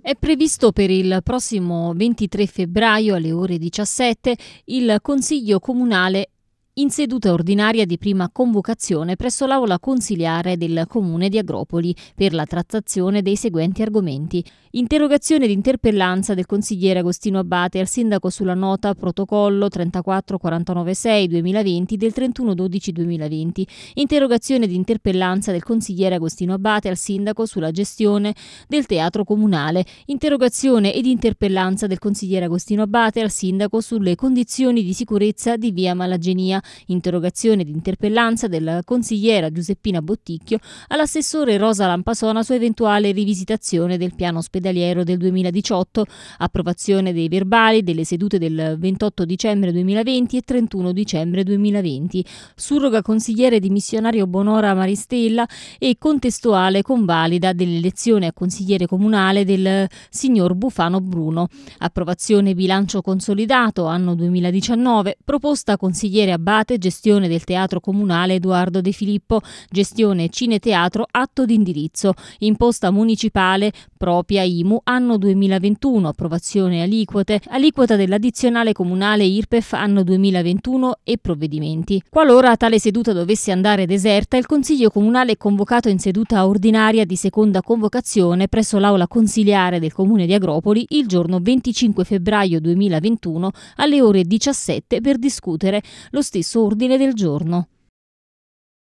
È previsto per il prossimo 23 febbraio alle ore 17 il Consiglio Comunale in seduta ordinaria di prima convocazione presso l'aula consiliare del Comune di Agropoli per la trattazione dei seguenti argomenti. Interrogazione ed interpellanza del consigliere Agostino Abate al sindaco sulla nota protocollo 34496 2020 del 31-12-2020. Interrogazione ed interpellanza del consigliere Agostino Abate al sindaco sulla gestione del teatro comunale. Interrogazione ed interpellanza del consigliere Agostino Abate al sindaco sulle condizioni di sicurezza di via Malagenia Interrogazione ed interpellanza della consigliera Giuseppina Botticchio all'assessore Rosa Lampasona su eventuale rivisitazione del piano ospedaliero del 2018, approvazione dei verbali delle sedute del 28 dicembre 2020 e 31 dicembre 2020, surroga consigliere dimissionario Bonora Maristella e contestuale convalida dell'elezione a consigliere comunale del signor Bufano Bruno, approvazione bilancio consolidato anno 2019, proposta consigliere a Abbate, gestione del Teatro Comunale Edoardo De Filippo, gestione Cineteatro, atto di indirizzo, imposta municipale propria IMU anno 2021, approvazione aliquote, aliquota dell'addizionale comunale IRPEF anno 2021 e provvedimenti. Qualora tale seduta dovesse andare deserta, il Consiglio Comunale è convocato in seduta ordinaria di seconda convocazione presso l'Aula Consiliare del Comune di Agropoli il giorno 25 febbraio 2021 alle ore 17 per discutere lo stesso su ordine del giorno.